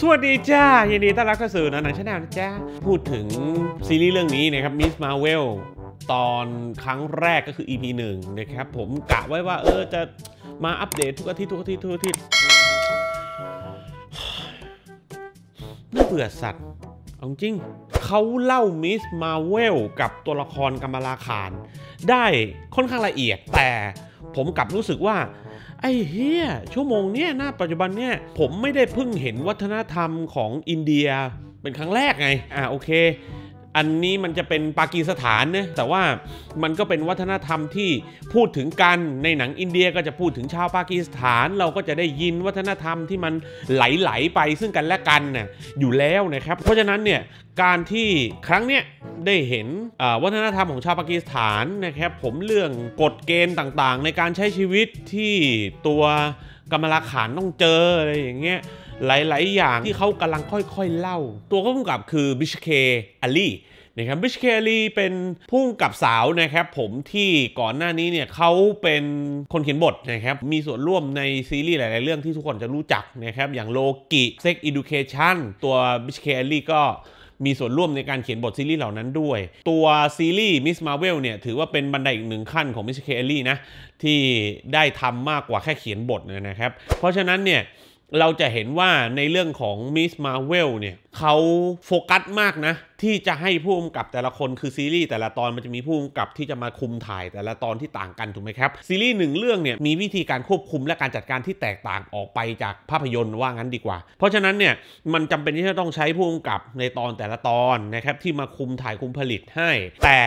สวัสดีจ้ายินดีต้อนรับเข้าสู่หนังชาแนลนะจ้าพูดถึงซีรีส์เรื่องนี้นะครับมิสมาเวลตอนครั้งแรกก็คือ EP 1นะครับผมกะไว้ว่า เออจะมาอัปเดตทุกอาทิตย์ทุกอาทิตย์ทุกอาทิตย์น่าเบื่อสัตว์ เอาจริง เขาเล่ามิสมาเวลกับตัวละครกัมลาคารได้ค่อนข้างละเอียดแต่ผมกลับรู้สึกว่าไอ้เฮียชั่วโมงเนี้ยนะปัจจุบันเนี้ยผมไม่ได้เพิ่งเห็นวัฒนธรรมของอินเดีย เป็นครั้งแรกไง อ่าโอเคอันนี้มันจะเป็นปากีสถานนะแต่ว่ามันก็เป็นวัฒนธรรมที่พูดถึงกันในหนังอินเดียก็จะพูดถึงชาวปากีสถาน เราก็จะได้ยินวัฒนธรรมที่มันไหลๆไปซึ่งกันและกันนะ่ะอยู่แล้วนะครับ เพราะฉะนั้นเนี่ยการที่ครั้งเนี้ยได้เห็นวัฒนธรรมของชาวปากีสถานนะครับผมเรื่องกฎเกณฑ์ต่างๆในการใช้ชีวิตที่ตัวกรรมลาขานต้องเจออะไรอย่างเงี้ยหลาย ๆ อย่างที่เขากำลังค่อย ๆ เล่า ตัวผู้กำกับคือบิชเคอลี่นะครับบิชเคอลี่เป็นผู้กำกับสาวนะครับ ผมที่ก่อนหน้านี้เนี่ยเขาเป็นคนเขียนบทนะครับ มีส่วนร่วมในซีรีส์หลาย ๆ เรื่องที่ทุกคนจะรู้จักนะครับ อย่างโลกิเซ็กอิดูเคชันตัวบิชเคอลี่ก็มีส่วนร่วมในการเขียนบทซีรีส์เหล่านั้นด้วย ตัวซีรีส์มิสมาเวลเนี่ยถือว่าเป็นบันไดอีกหนึ่งขั้นของมิสเคเอลลี่นะที่ได้ทำมากกว่าแค่เขียนบทนะครับ เพราะฉะนั้นเนี่ยเราจะเห็นว่าในเรื่องของมิสมาเวลเนี่ยเขาโฟกัสมากนะ ที่จะให้ผู้กำกับแต่ละคนคือซีรีส์แต่ละตอนมันจะมีผู้กำกับที่จะมาคุมถ่ายแต่ละตอนที่ต่างกันถูกไหมครับซีรีส์หนึ่งเรื่องเนี่ยมีวิธีการควบคุมและการจัดการที่แตกต่างออกไปจากภาพยนตร์ว่างั้นดีกว่า เพราะฉะนั้นเนี่ยมันจำเป็นที่จะต้องใช้ผู้กำกับในตอนแต่ละตอนนะครับที่มาคุมถ่ายคุมผลิตให้ แต่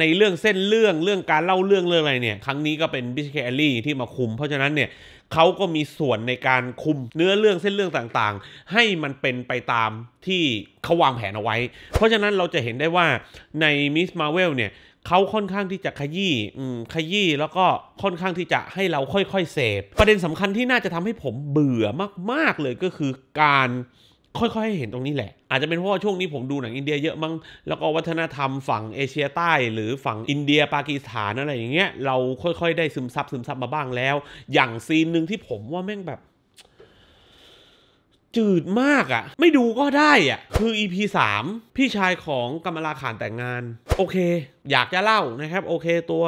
ในเรื่องเส้นเรื่องเรื่องการเล่าเรื่องเรื่องอะไรเนี่ยครั้งนี้ก็เป็นบิชเคลลี่ที่มาคุม เพราะฉะนั้นเนี่ยเขาก็มีส่วนในการคุมเนื้อเรื่องเส้นเรื่องต่างๆ ให้มันเป็นไปตามที่เขาวางแผนเอาไว้ เพราะฉะนั้นเราจะเห็นได้ว่าในมิสมาเวลเนี่ย เขาค่อนข้างที่จะขยี้ขยี้แล้วก็ค่อนข้างที่จะให้เราค่อย ๆ เสพประเด็นสำคัญที่น่าจะทำให้ผมเบื่อมากๆเลยก็คือการค่อยๆให้เห็นตรงนี้แหละ อาจจะเป็นเพราะว่าช่วงนี้ผมดูหนังอินเดียเยอะมั้ง แล้วก็วัฒนธรรมฝั่งเอเชียใต้ หรือฝั่งอินเดียปากีสถานอะไรอย่างเงี้ยเราค่อย ๆ ได้ซึมซับซึมซับมาบ้างแล้ว อย่างซีนหนึ่งที่ผมว่าแม่งแบบ จืดมากอะ่ะ ไม่ดูก็ได้อ่ะ คือ EP 3 พี่ชายของกรรมลาขานแต่งงาน โอเคอยากจะเล่านะครับ โอเคตัว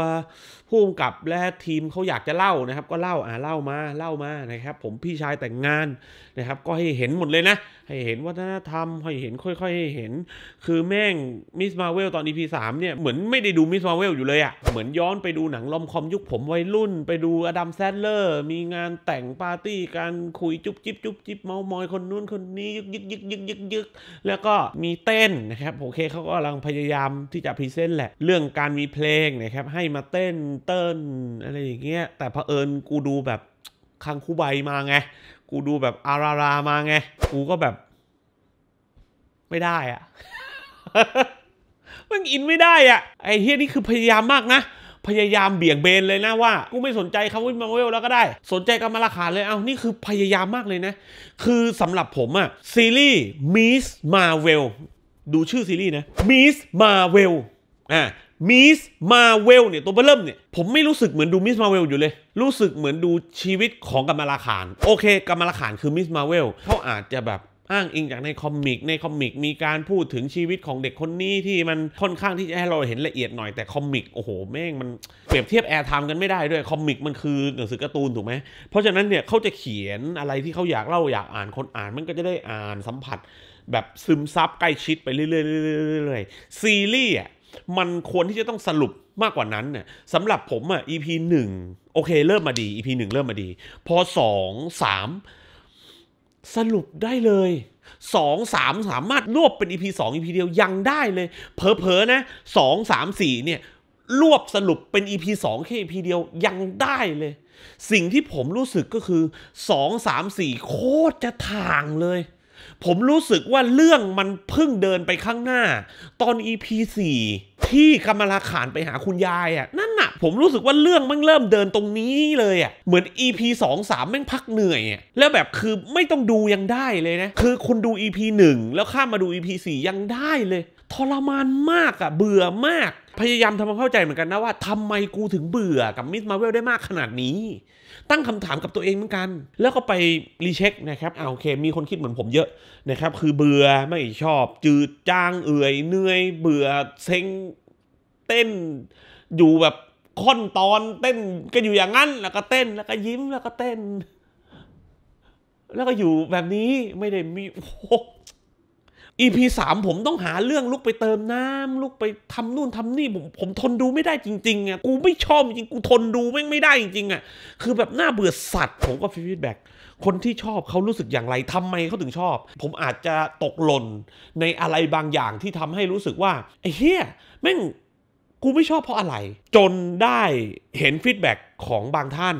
ผู้กำกับและทีมเขาอยากจะเล่านะครับก็เล่าอ่าเล่ามาเล่ามานะครับผมพี่ชายแต่งงานนะครับก็ให้เห็นหมดเลยนะ ให้เห็นวัฒนธรรมให้เห็นค่อยๆ ให้เห็นคือแม่งมิสมาเวลตอนอีพีสามเนี่ยเหมือนไม่ได้ดูมิสมาเวลอยู่เลยอะ่ะเหมือนย้อนไปดูหนังลอมคอมยุคผมวัยรุ่นไปดูอดัมแซนเลอร์มีงานแต่งปาร์ตี้การคุยจุ๊บจิ๊บจุ๊บจิ๊บเมามอยคนนู้นคนนี้ยึกยึกยึกยึกยึกยึกแล้วก็มีเต้นนะครับโอเคเขาก็กำลังพยายามที่จะพรีเซนต์แหละเรื่องการมีเพลงนะครับให้มาเต้นเต้นอะไรอย่างเงี้ยแต่เผอิญกูดูแบบคังคูใบมาไงกูดูแบบอารารามาไงกูก็แบบ ไม่ได้อะมันอินไม่ได้อะไอเฮียนี่คือพยายามมากนะพยายามเบี่ยงเบนเลยนะว่ากูไม่สนใจคำวิมาเวลแล้วก็ได้ สนใจกบมาราคาเลยเอานี่คือพยายามมากเลยนะ คือสำหรับผมอะซีรีส์มิสมาเวลดูชื่อซีรีส์นะมิสมาเวลอ่ามิส มาเวลเนี่ยตัวเริ่มเนี่ย ผมไม่รู้สึกเหมือนดูมิส มาเวลอยู่เลย รู้สึกเหมือนดูชีวิตของกัมมาลาขาน โอเคกัมมาลาขานคือมิส มาเวลเขาอาจจะแบบอ้างอิงจากในคอมิกในคอมิก มีการพูดถึงชีวิตของเด็กคนนี้ที่มันค่อนข้างที่จะให้เราเห็นละเอียดหน่อยแต่คอมิก โอ้โหแม่งมันเปรียบเทียบแอร์ไทม์กันไม่ได้ด้วย คอมิกมันคือหนังสือการ์ตูนถูกไหมเพราะฉะนั้นเนี่ยเขาจะเขียนอะไรที่เขาอยากเล่าอยากอ่านคนอ่านมันก็จะได้อ่านสัมผัส แบบซึมซับใกล้ชิดไปเรื่อยๆๆๆซีรีส์อ่ะมันควรที่จะต้องสรุปมากกว่านั้นเนี่ยสำหรับผมอ่ะ EP หนึ่งโอเคเริ่มมาดี EP หนึ่งเริ่มมาดี พอสองสามสรุปได้เลยสองสามสามารถรวบเป็น EP สอง EP เดียวยังได้เลย เผลอๆนะสองสามสี่เนี่ยรวบสรุปเป็น EP สองแค่ EP เดียวยังได้เลย สิ่งที่ผมรู้สึกก็คือสสองามสี่โคตรจะถ่างเลยผมรู้สึกว่าเรื่องมันเพิ่งเดินไปข้างหน้า ตอน EP 4 ที่กำมลาขานไปหาคุณยายอะ่ะนั่นน่ะผมรู้สึกว่าเรื่องมันเริ่มเดินตรงนี้เลยอะ่ะเหมือน EP 2 3แม่งพักเหนื่อยอะ่ะแล้วแบบคือไม่ต้องดูยังได้เลยนะคือคุณดู EP 1 แล้วข้ามมาดู EP 4 ยังได้เลย ทรมานมากอะ่ะ เบื่อมากพยายามทำความเข้าใจเหมือนกันนะว่าทำไมกูถึงเบื่อกับมิสมาเวลได้มากขนาดนี้ ตั้งคำถามกับตัวเองเหมือนกัน แล้วก็ไปรีเช็คนะครับอ่าโอเคมีคนคิดเหมือนผมเยอะนะครับ คือเบื่อไม่ชอบ จืดจาง เอื่อยเหนื่อย เบื่อเซ็งเต้น อยู่แบบค่อนตอนเต้นก็อยู่อย่างนั้น แล้วก็เต้น แล้วก็ยิ้มแล้วก็เต้น แล้วก็อยู่แบบนี้ไม่ได้มีโอ้อีพีสามผมต้องหาเรื่องลุกไปเติมน้ำลุกไปทำนู่นทำนี่ผมผมทนดูไม่ได้จริงๆอ่ะกูไม่ชอบจริงกูทนดูแม่งไม่ได้จริงๆอ่ะคือแบบน่าเบื่อสัตว์ผมก็ฟีดแบ็กคนที่ชอบเขารู้สึกอย่างไรทำไมเขาถึงชอบ ผมอาจจะตกหล่นในอะไรบางอย่างที่ทำให้รู้สึกว่าไอ้เฮียแม่งกูไม่ชอบเพราะอะไร จนได้เห็นฟีดแบ็กของบางท่าน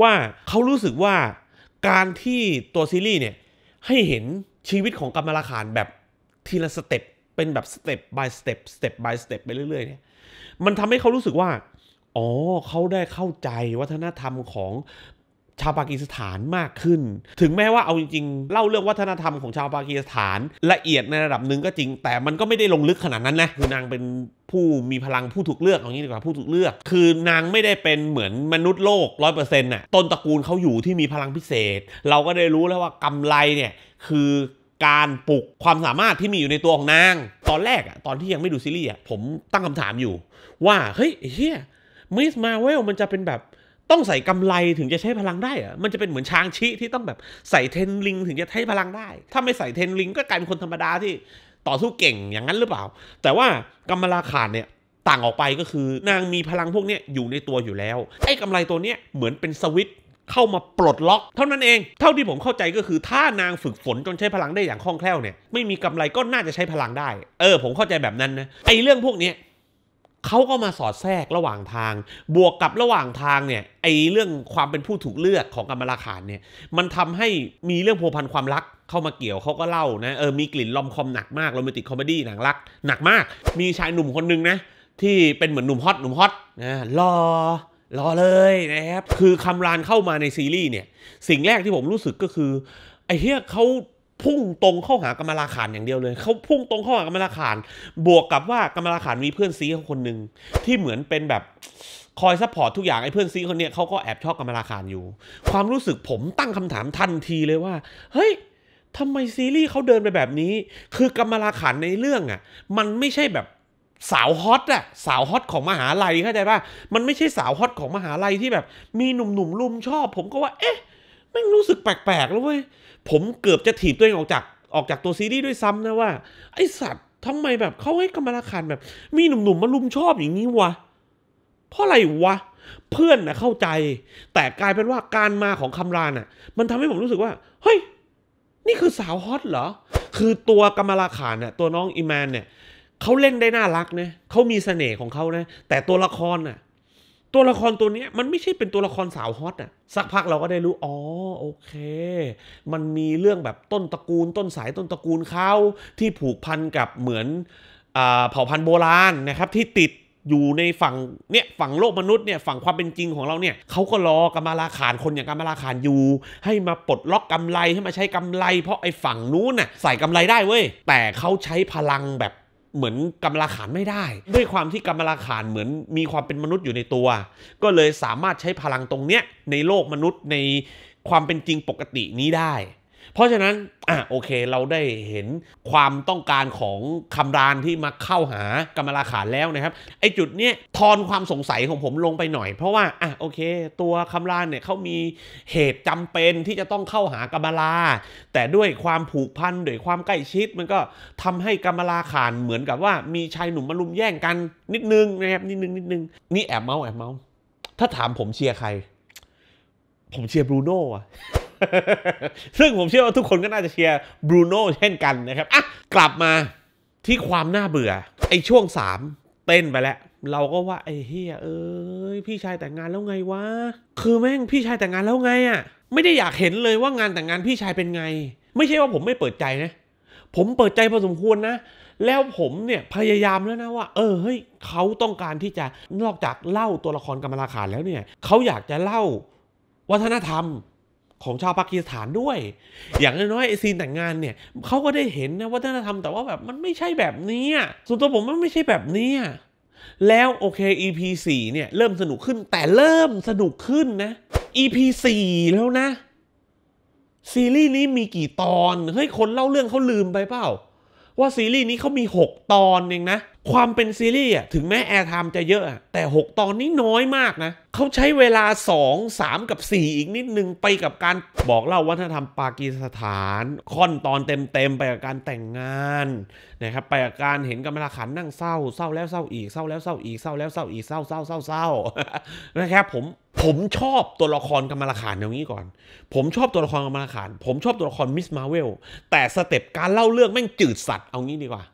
ว่าเขารู้สึกว่าการที่ตัวซีรีส์เนี่ยให้เห็นชีวิตของกรรมราคารแบบทีละสเต็ปเป็นแบบสเต็ป by สเต็ปสเต็ป by สเต็ปไปเรื่อย ๆ เนี่ย มันทำให้เขารู้สึกว่า อ๋อ เขาได้เข้าใจวัฒนธรรมของชาวปากีสถานมากขึ้น ถึงแม้ว่าเอาจริงๆ เล่าเรื่องวัฒนธรรมของชาวปากีสถานละเอียดในระดับหนึ่งก็จริงแต่มันก็ไม่ได้ลงลึกขนาดนั้นนะคือนางเป็นผู้มีพลังผู้ถูกเลือกอย่างนี้ดีกว่าผู้ถูกเลือก คือนางไม่ได้เป็นเหมือนมนุษย์โลกร้อยเปอร์เซ็นต์น่ะต้นตระกูลเขาอยู่ที่มีพลังพิเศษ เราก็ได้รู้แล้วว่ากำไรเนี่ยคือการปลุกความสามารถที่มีอยู่ในตัวของนาง ตอนแรกอะตอนที่ยังไม่ดูซีรีส์อะผมตั้งคำถามอยู่ ว่าเฮ้ยเฮียมิสมาเวลมันจะเป็นแบบต้องใส่กำไรถึงจะใช้พลังได้อะมันจะเป็นเหมือนช้างชิ ที่ต้องแบบใส่เทนลิงถึงจะใช้พลังได้ ถ้าไม่ใส่เทนลิงก็กลายเป็นคนธรรมดาที่ ต่อสู้เก่งอย่างนั้นหรือเปล่า แต่ว่ากำมราขาดเนี่ยต่างออกไปก็คือนางมีพลังพวกนี้อยู่ในตัวอยู่แล้วไอ้กำไรตัวนี้เหมือนเป็นสวิตเข้ามาปลดล็อกเท่านั้นเอง เท่าที่ผมเข้าใจก็คือถ้านางฝึกฝนจนใช้พลังได้อย่างคล่องแคล่วเนี่ยไม่มีกำไรก็น่าจะใช้พลังได้ เออ ผมเข้าใจแบบนั้นนะไอ้เรื่องพวกนี้เขาก็มาสอดแทรกระหว่างทาง บวกกับระหว่างทางเนี่ยไอ้เรื่องความเป็นผู้ถูกเลือกของกรรมราขานเนี่ย มันทำให้มีเรื่องโวพันความรัก เข้ามาเกี่ยวเขาก็เล่านะเออมีกลิ่นลอมคอมหนักมากโรแมนติกคอมเมดี้หนังรัก หนักมาก มีชายหนุ่มคนนึงนะที่เป็นเหมือนหนุ่มฮอตหนุ่มฮอตนะรอรอเลยนะครับคือคำรานเข้ามาในซีรีส์เนี่ย สิ่งแรกที่ผมรู้สึกก็คือไอ้เฮียเขาพุ่งตรงเข้าหากรรมราขานอย่างเดียวเลยเขาพุ่งตรงเข้าหากรรมราขานบวกกับว่ากรรมราขานมีเพื่อนซีเขาคนหนึ่งที่เหมือนเป็นแบบคอยซัพพอร์ตทุกอย่างไอ้เพื่อนซีคนเนี้ยเขาก็แอบชอบกรรมราขานอยู่ ความรู้สึกผมตั้งคำถามทันทีเลยว่าเฮ้ยทำไมซีรีส์เขาเดินไปแบบนี้ คือกรรมราขันในเรื่องอะ่ะมันไม่ใช่แบบสาวฮอตอะสาวฮอตของมหาลัยเข้าใจป่ะมันไม่ใช่สาวฮอตของมหาลัยที่แบบ มีหนุ่มๆรุมชอบ ผมก็ว่าเอ๊ะไม่รู้สึกแปลกๆแล้วเว้ยผมเกือบจะถีบตัวเองออกจากออกจากตัวซีรีส์ด้วยซ้ำนะว่า ไอสัตว์ทำไมแบบเขาให้กรรมราคันแบบมีหนุ่มๆมารุมชอบอย่างนี้วะเพราะอะไรวะเพื่อนนะเข้าใจ แต่กลายเป็นว่าการมาของคำรานอะ่มันทำให้ผมรู้สึกว่าเฮ้ย นี่คือสาวฮอตเหรอ คือตัวกรรมราขานเนี่ยตัวน้องอีแมน เนี่ยเขาเล่นได้น่ารักนะเขามีเสน่ห์ของเขานะแต่ตัวละครน่ะ ตัวละครตัวนี้ มันไม่ใช่เป็นตัวละครสาวฮอตอ่ะ สักพักเราก็ได้รู้ อ๋อ โอเค มันมีเรื่องแบบต้นตระกูลต้นสายต้นตระกูลเขาที่ผูกพันกับเหมือนเผ่าพันธุ์โบราณนะครับ ที่ติดอยู่ในฝั่งเนี่ยฝั่งโลกมนุษย์เนี่ยฝั่งความเป็นจริงของเราเนี่ยเขาก็รอกำรมาราขานคนอย่างกำรมาราขานอยู่ ให้มาปลดล็อกกำไรให้มาใช้กำไรเพราะไอ้ฝั่งนู้นน่ะใส่กำไรได้เว้ย แต่เขาใช้พลังแบบเหมือนกำลังขานไม่ได้ ด้วยความที่กำลังขานเหมือนมีความเป็นมนุษย์อยู่ในตัว ก็เลยสามารถใช้พลังตรงเนี้ย ในโลกมนุษย์ในความเป็นจริงปกตินี้ได้เพราะฉะนั้น อ่ะโอเคเราได้เห็นความต้องการของคำรานที่มาเข้าหากรรมราขานแล้วนะครับ ไอจุดเนี้ยทอนความสงสัยของผมลงไปหน่อย เพราะว่า อ่ะโอเค ตัวคำรานเนี่ยเขามีเหตุจำเป็นที่จะต้องเข้าหากรรมราแต่ด้วยความผูกพันด้วยความใกล้ชิด มันก็ ทำให้กรรมราขานเหมือนกับว่ามีชายหนุ่มมารุมแย่งกันนิดนึงนะครับ นิดนึงนิดนึง นี่แอบเมาแอบเมาถ้าถามผมเชียร์ใครผมเชียร์บรูโน่อะซึ่งผมเชื่อว่าทุกคนก็น่าจะเชียร์บรูโน่เช่นกันนะครับอ่ะกลับมาที่ความน่าเบื่อไอ้ช่วงสามเต้นไปแล้วเราก็ว่าไอ้เฮียเอ้ยพี่ชายแต่งงานแล้วไงวะคือแม่งพี่ชายแต่งงานแล้วไงอะ่ะ ไม่ได้อยากเห็นเลยว่างานแต่งงานพี่ชายเป็นไง ไม่ใช่ว่าผมไม่เปิดใจนะผมเปิดใจพอสมควรนะแล้วผมเนี่ยพยายามแล้วนะว่า เออเฮ้ยเขาต้องการที่จะนอกจากเล่าตัวละครกรรมราคาแล้วเนี่ยเขาอยากจะเล่า วัฒนธรรมของชาวปากีสถานด้วย อย่างน้อยๆซีนแต่งงานเนี่ย เขาก็ได้เห็นนะวัฒนธรรมแต่ว่าแบบมันไม่ใช่แบบนี้ส่วนตัวผม มันไม่ใช่แบบนี้ แล้วโอเค EP 4เนี่ย เริ่มสนุกขึ้นแต่เริ่มสนุกขึ้นนะ EP 4แล้วนะ ซีรีส์นี้มีกี่ตอนเฮ้ยคนเล่าเรื่องเขาลืมไปเปล่าว่าซีรีส์นี้เขามี 6 ตอนเองนะ ความเป็นซีรีส์อ่ะถึงแม้แอร์ไทม์จะเยอะแต่ 6 ตอนนี้น้อยมากนะ เขาใช้เวลา 2 3 กับ 4 อีกนิดนึงไปกับการบอกเล่าวัฒนธรรมปากีสถาน ค่อนตอนเต็มๆ ไปกับการแต่งงานนะครับไปกับการเห็นกำลังขันนั่งเศร้า เศร้า แล้วเศร้า อีกเศร้าแล้วเศร้า อีกเศร้าแล้วเศร้าอีกเศร้าเศร้าเศร้านะครับผมผมชอบตัวละครกำมลขานอย่างนี้ก่อน ผมชอบตัวละครกำมลขาน ผมชอบตัวละครมิสมาเวล แต่สเต็ปการเล่าเรื่องแม่งจืดสัตว์เอางี้ดีกว่า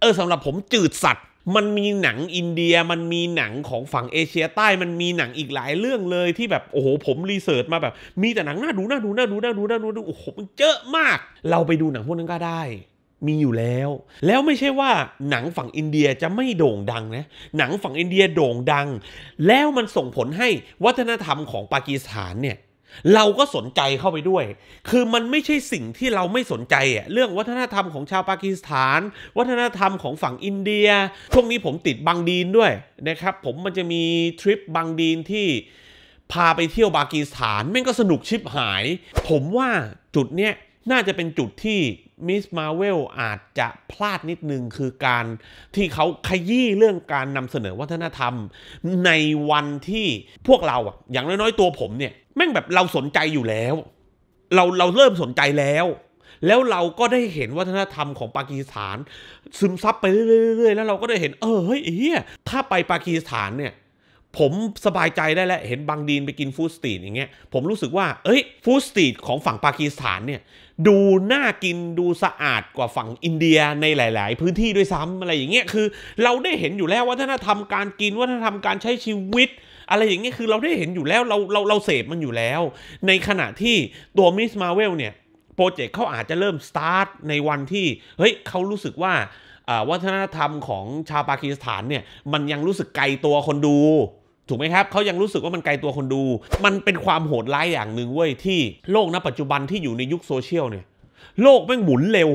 เออสำหรับผมจืดสัตว์ มันมีหนังอินเดีย มันมีหนังของฝั่งเอเชียใต้ มันมีหนังอีกหลายเรื่องเลยที่แบบโอ้โหผมรีเสิร์ชมาแบบ มีแต่หนังน่าดูน่าดูน่าดูน่าดูน่าดูน่าดูโอ้โหมันเยอะมาก เราไปดูหนังพวกนั้นก็ได้มีอยู่แล้ว แล้วไม่ใช่ว่าหนังฝั่งอินเดียจะไม่โด่งดังนะหนังฝั่งอินเดียโด่งดัง แล้วมันส่งผลให้วัฒนธรรมของปากีสถานเนี่ยเราก็สนใจเข้าไปด้วย คือมันไม่ใช่สิ่งที่เราไม่สนใจอะเรื่องวัฒนธรรมของชาวปากีสถาน วัฒนธรรมของฝั่งอินเดีย ช่วงนี้ผมติดบังดีนด้วยนะครับผมมันจะมีทริปบังดีนที่พาไปเที่ยวปากีสถานแม่งก็สนุกชิบหายผมว่าจุดเนี้ยน่าจะเป็นจุดที่มิสมาเวลอาจจะพลาดนิดนึงคือการที่เขาขยี้เรื่องการนำเสนอวัฒนธรรม ในวันที่พวกเราอะอย่างน้อยๆตัวผมเนี่ยแม่งแบบเราสนใจอยู่แล้ว เราเราเริ่มสนใจแล้ว แล้วเราก็ได้เห็นวัฒนธรรมของปากีสถานซึมซับไปเรื่อย ๆ แล้วเราก็ได้เห็น เออเฮ้ยเฮียถ้าไปปากีสถานเนี่ยผมสบายใจได้แล้ว เห็นบางดีนไปกินฟู้ดสตรีทอย่างเงี้ยผมรู้สึกว่าเอ้ยฟู้ดสตรีทของฝั่งปากีสถานเนี่ยดูน่ากินดูสะอาดกว่าฝั่งอินเดียในหลาย ๆ พื้นที่ด้วยซ้ำอะไรอย่างเงี้ยคือ เราได้เห็นอยู่แล้ววัฒนธรรมการกินวัฒนธรรมการใช้ชีวิต อะไรอย่างเงี้ยคือเราได้เห็นอยู่แล้วเราเราเราเสพมันอยู่แล้ว ในขณะที่ตัวมิสมาเวลเนี่ยโปรเจกต์เขาอาจจะเริ่มสตาร์ทในวันที่เฮ้ยเขารู้สึกว่าวัฒนธรรมของชาวปากีสถานเนี่ยมันยังรู้สึกไกลตัวคนดูถูกไหมครับเขายังรู้สึกว่ามันไกลตัวคนดู มันเป็นความโหดร้ายอย่างหนึ่งเว้ย ที่โลกณ ปัจจุบันที่อยู่ในยุคโซเชียลเนี่ย โลกแม่งหมุนเร็ว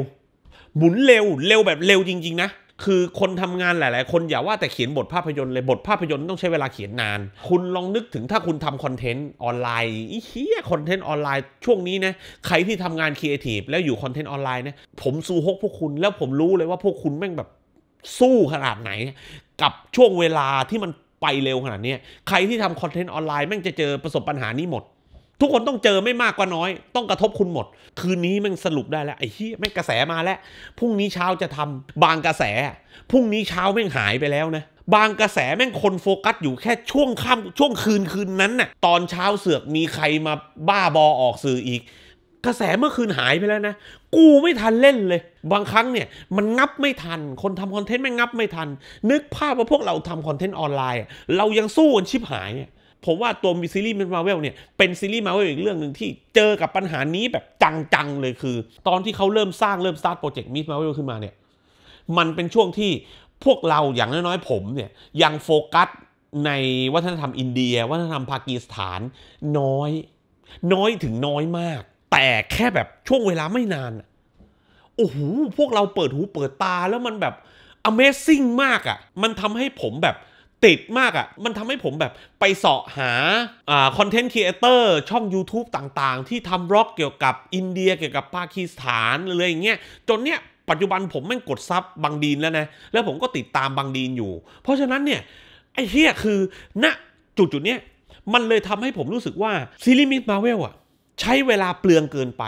หมุนเร็ว เร็วแบบเร็วจริงๆ นะ คือคนทำงานหลายๆ คนอย่าว่าแต่เขียนบทภาพยนตร์เลย บทภาพยนตร์ต้องใช้เวลาเขียนนาน คุณลองนึกถึงถ้าคุณทำคอนเทนต์ออนไลน์อีเหี้ยคอนเทนต์ออนไลน์ช่วงนี้นะ ใครที่ทำงานครีเอทีฟแล้วอยู่คอนเทนต์ออนไลน์นะ ผมซูฮกพวกคุณแล้วผมรู้เลยว่าพวกคุณแม่งแบบสู้ขนาดไหน กับช่วงเวลาที่มันไปเร็วขนาดนี้ใครที่ทำคอนเทนต์ออนไลน์แม่งจะเจอประสบปัญหานี้หมด ทุกคนต้องเจอไม่มากกว่าน้อย ต้องกระทบคุณหมด คืนนี้แม่งสรุปได้แล้วไอ้ที่แม่งกระแสมาแล้วพรุ่งนี้เช้าจะทำบางกระแสพรุ่งนี้เช้าแม่งหายไปแล้วนะบางกระแสแม่งคนโฟกัสอยู่แค่ช่วงค่ำช่วงคืนคืนนั้นน่ะตอนเช้าเสือกมีใครมาบ้าบอออกสื่ออีกกระแสเมื่อคืนหายไปแล้วนะ กูไม่ทันเล่นเลย บางครั้งเนี่ยมันงับไม่ทัน คนทำคอนเทนต์ไม่งับไม่ทัน นึกภาพว่าพวกเราทำคอนเทนต์ออนไลน์ เรายังสู้กันชิบหาย ผมว่าตัวมีซีรีส์มาเวลเนี่ย เป็นซีรีส์มาเวลอีกเรื่องหนึ่งที่เจอกับปัญหานี้แบบจังๆเลยคือ ตอนที่เขาเริ่มสร้างเริ่มสตาร์ทโปรเจกต์มิสมาเวลขึ้นมาเนี่ย มันเป็นช่วงที่พวกเราอย่างน้อยๆผมเนี่ย ยังโฟกัสในวัฒนธรรมอินเดีย วัฒนธรรมปากีสถานน้อยน้อยถึงน้อยมากแต่แค่แบบช่วงเวลาไม่นานโอ้โหพวกเราเปิดหูเปิดตาแล้วมันแบบ Amazing มากอะ่ะมันทำให้ผมแบบติดมากอะ่ะมันทำให้ผมแบบไปเสาะหาคอนเทนต์ครีเอเตอร์ช่อง YouTube ต่างๆ ที่ทำบล็อกเกี่ยวกับอินเดียเกี่ยวกับปากีสถานอะไรอย่างเงี้ยจนเนี้ยปัจจุบันผมแม่งกดซับบางดีนแล้วนะ แล้วผมก็ติดตามบางดีนอยู่ เพราะฉะนั้นเนี่ย ไอ้เฮียคือณนะจุดๆเนี้ยมันเลยทำให้ผมรู้สึกว่าซีรีส์มิสมาเวลอ่ะใช้เวลาเปลืองเกินไป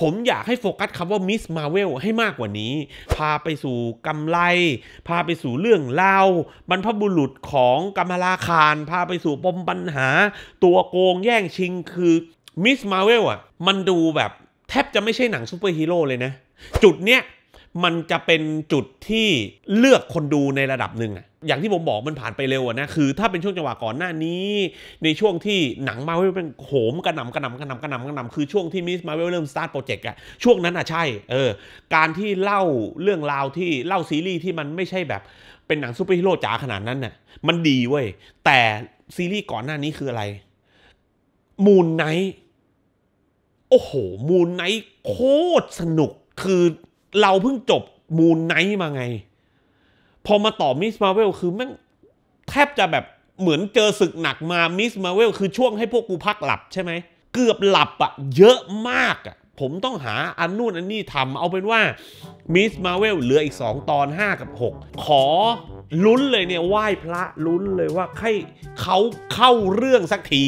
ผมอยากให้โฟกัสคำว่ามิสมาเวลให้มากกว่านี้ พาไปสู่กำไร พาไปสู่เรื่องเล่าบรรพบุรุษของกรมลาคารพาไปสู่ปมปัญหา ตัวโกงแย่งชิงคือมิสมาเวลอ่ะ มันดูแบบแทบจะไม่ใช่หนังซูเปอร์ฮีโร่เลยนะ จุดเนี้ยมันจะเป็นจุดที่เลือกคนดูในระดับหนึ่งอะอย่างที่ผมบอกมันผ่านไปเร็วนะ คือถ้าเป็นช่วงจังหวะก่อนหน้านี้ ในช่วงที่หนังมาเวลเป็นโหมกระหน่ำกระหน่ำกระหน่ำกระหน่ำกระหน่ำคือช่วงที่มิสมาเวลเริ่มสตาร์ทโปรเจกต์อะช่วงนั้นอะใช่ เออ การที่เล่าเรื่องราวที่เล่าซีรีส์ที่มันไม่ใช่แบบ เป็นหนังซูเปอร์ฮีโร่จ๋าขนาดนั้นน่ะมันดีเว้ย แต่ซีรีส์ก่อนหน้านี้คืออะไร มูนไนท์โอ้โหมูนไนท์โคตรสนุก คือเราเพิ่งจบมูนไนท์มาไง พอมาต่อมิสมาเวลคือแม่ง แทบจะแบบเหมือนเจอศึกหนักมามิสมาเวลคือช่วงให้พวกกูพักหลับใช่ไหม เกือบหลับอะเยอะมากอะผมต้องหาอันนู่นอันนี่ทำเอาเป็นว่ามิสมาเวลเหลืออีก 2 ตอน 5 กับ 6 ขอลุ้นเลยเนี่ยไหว้พระลุ้นเลยว่าให้เขาเข้าเรื่องสักที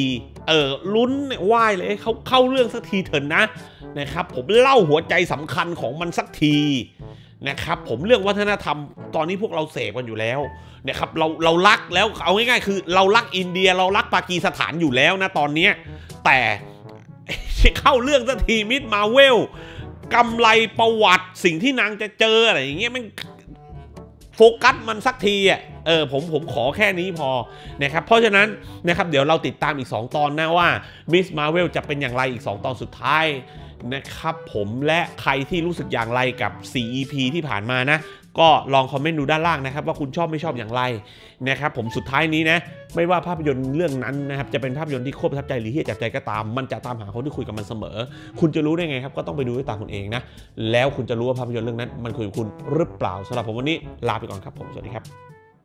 เออลุ้นไหว้เลยเขาเข้าเรื่องสักทีเถินนะนะครับ ผมเล่าหัวใจสำคัญของมันสักทีนะครับผมเรื่องวัฒนธรรม ตอนนี้พวกเราเสพกันอยู่แล้วนะครับเราเรา รักแล้วเอาง่ายๆ คือเรารักอินเดียเรารักปากีสถานอยู่แล้วนะตอนเนี้ แต่เข้าเรื่องสักทีมิดมาเวลกำไรประวัติสิ่งที่นางจะเจอ อะไรอย่างเงี้ยมันโฟกัสมันสักทีอ่ะเออผมผมขอแค่นี้พอนะครับเพราะฉะนั้นนะครับเดี๋ยวเราติดตามอีก 2 ตอนนะว่ามิสมาเวลจะเป็นอย่างไรอีก 2 ตอนสุดท้ายนะครับผมและใครที่รู้สึกอย่างไรกับ 4EP ที่ผ่านมานะก็ลองคอมเมนต์ดูด้านล่างนะครับ ว่าคุณชอบไม่ชอบอย่างไรนะครับผมสุดท้ายนี้นะไม่ว่าภาพยนตร์เรื่องนั้นนะครับจะเป็นภาพยนตร์ที่โคตรประทับใจหรือที่จับใจก็ตาม มันจะตามหาคนที่คุยกับมันเสมอ คุณจะรู้ได้ไงครับก็ต้องไปดูด้วยตาคุณเองนะแล้วคุณจะรู้ว่าภาพยนตร์เรื่องนั้น มันคุยกับคุณหรือเปล่าสำหรับผมวันนี้ลาไปก่อนครับผมสวัสดีครับ